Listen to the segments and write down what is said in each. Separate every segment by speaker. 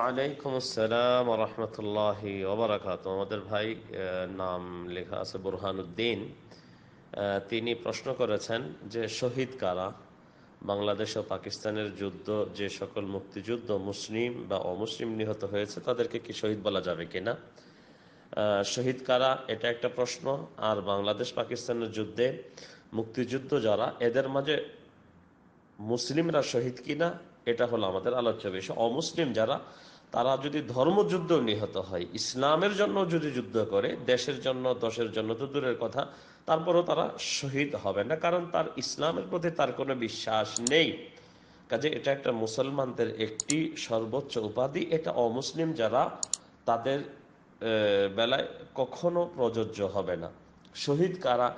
Speaker 1: আমাদের ভাই নাম লেখা আছে বুরহানুদ্দিন তিনি প্রশ্ন করেছেন যে শহীদ কারা বাংলাদেশ ও পাকিস্তানের যুদ্ধ যে সকল মুক্তিযুদ্ধ মুসলিম বা অমুসলিম নিহত হয়েছে তাদেরকে কি শহীদ বলা যাবে কিনা শহীদ কারা এটা একটা প্রশ্ন আর বাংলাদেশ পাকিস্তানের যুদ্ধে মুক্তিযুদ্ধ যারা এদের মাঝে মুসলিমরা শহীদ কিনা এটা হলো আমাদের আলোচ্য বিষয় অমুসলিম যারা তারা যদি ধর্মযুদ্ধ নিহত হয় ইসলামের জন্য যদি যুদ্ধ করে দেশের জন্য দশের জন্য তো দূরের কথা তারপরও তারা শহীদ হবে না কারণ তার ইসলামের প্রতি তার কোনো বিশ্বাস নেই কাজে এটা একটা মুসলমানদের একটি সর্বোচ্চ উপাধি এটা অমুসলিম যারা তাদের বেলায় কখনো প্রযোজ্য হবে না শহীদ কারা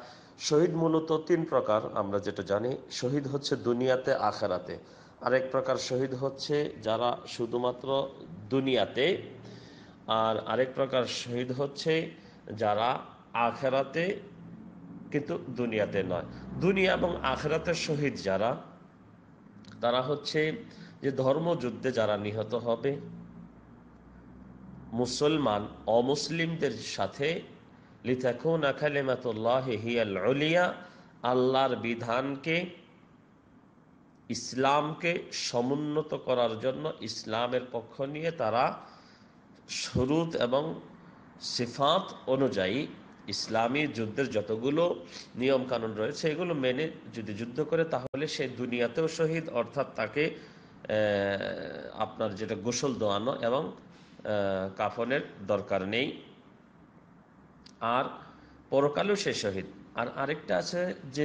Speaker 1: শহীদ মূলত তিন প্রকার আমরা যেটা জানি শহীদ হচ্ছে দুনিয়াতে আখেরাতে আরেক প্রকার শহীদ হচ্ছে যারা শুধুমাত্র দুনিয়াতে আর আরেক প্রকার শহীদ হচ্ছে যারা আখেরাতে কিন্তু দুনিয়াতে নয় দুনিয়া এবং আখেরাতে শহীদ যারা তারা হচ্ছে যে ধর্মযুদ্ধে যারা নিহত হবে মুসলমান অমুসলিমদের সাথে লিথাকুন আখালেমাতুল্লাহ হিয়াল আলিয়া আল্লাহর বিধানকে ইসলামকে সমুন্নত করার জন্য ইসলামের পক্ষ নিয়ে তারা শরুত এবং সিফাত অনুযায়ী ইসলামী যুদ্ধের যতগুলো নিয়ম কানুন রয়েছে এগুলো মেনে যদি যুদ্ধ করে তাহলে সে দুনিয়াতেও শহীদ অর্থাৎ তাকে আপনার যেটা গোসল দোয়ানো এবং কাফনের দরকার নেই আর পরকালেও সে শহীদ আর আরেকটা আছে যে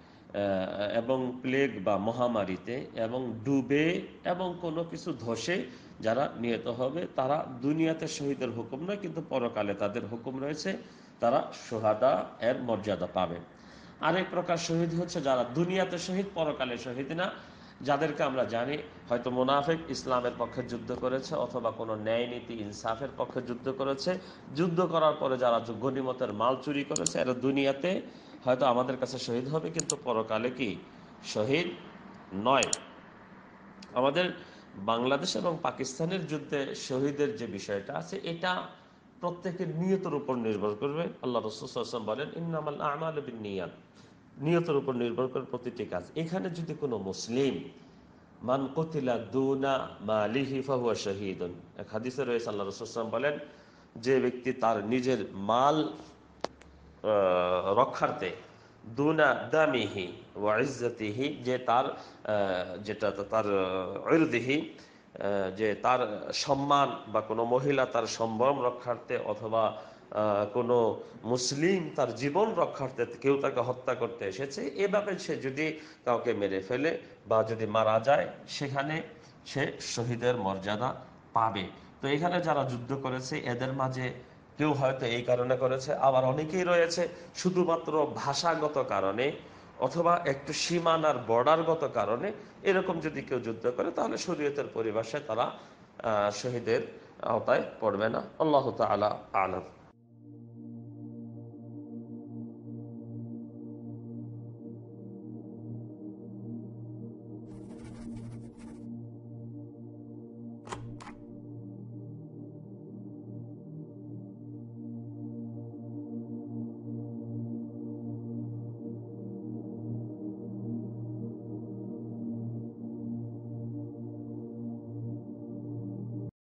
Speaker 1: এবং প্লেগ বা মহামারীতে এবং ডুবে এবং কোনো কিছু ধসে যারা নিহত হবে তারা দুনিয়াতে শহীদের হুকুম নয় কিন্তু পরকালে তাদের হুকুম রয়েছে তারা সোহাদা এর মর্যাদা পাবে আরেক প্রকার শহীদ হচ্ছে যারা দুনিয়াতে শহীদ পরকালে শহীদ না যাদেরকে আমরা জানি হয়তো মোনাফেক ইসলামের পক্ষে যুদ্ধ করেছে অথবা কোনো ন্যায় নীতি ইনসাফের পক্ষে যুদ্ধ করেছে যুদ্ধ করার পরে যারা গণিমতের মাল চুরি করেছে এরা দুনিয়াতে হয়তো আমাদের কাছে শহীদ হবে কিন্তু পরকালে কি শহীদ নয় আমাদের বাংলাদেশ এবং পাকিস্তানের যুদ্ধে শহীদের যে বিষয়টা আছে এটা প্রত্যেকের নিয়তের উপর নির্ভর করবে আল্লাহ রসুল বলেন ইন্নামাল আমাল বিন নিয়াত নিয়তের উপর নির্ভর করে প্রতিটি কাজ এখানে যদি কোনো মুসলিম মান কতিলা দুনা মালিহি ফাহুয়া শহীদন এক হাদিসে রয়েছে আল্লাহ রসুলাম বলেন যে ব্যক্তি তার নিজের মাল রক্ষার্থে দুনা দামিহি ওয়া যে তার যেটা তার ঐরদিহি যে তার সম্মান বা কোনো মহিলা তার সম্ভ্রম রক্ষার্থে অথবা কোনো মুসলিম তার জীবন রক্ষার্থে কেউ তাকে হত্যা করতে এসেছে এভাবে সে যদি কাউকে মেরে ফেলে বা যদি মারা যায় সেখানে সে শহীদের মর্যাদা পাবে তো এখানে যারা যুদ্ধ করেছে এদের মাঝে কেউ হয়তো এই কারণে করেছে আবার অনেকেই রয়েছে শুধুমাত্র ভাষাগত কারণে অথবা একটু সীমানার বর্ডারগত কারণে এরকম যদি কেউ যুদ্ধ করে তাহলে শরীয়তের পরিভাষায় তারা শহীদের আওতায় পড়বে না আল্লাহ তালা আলম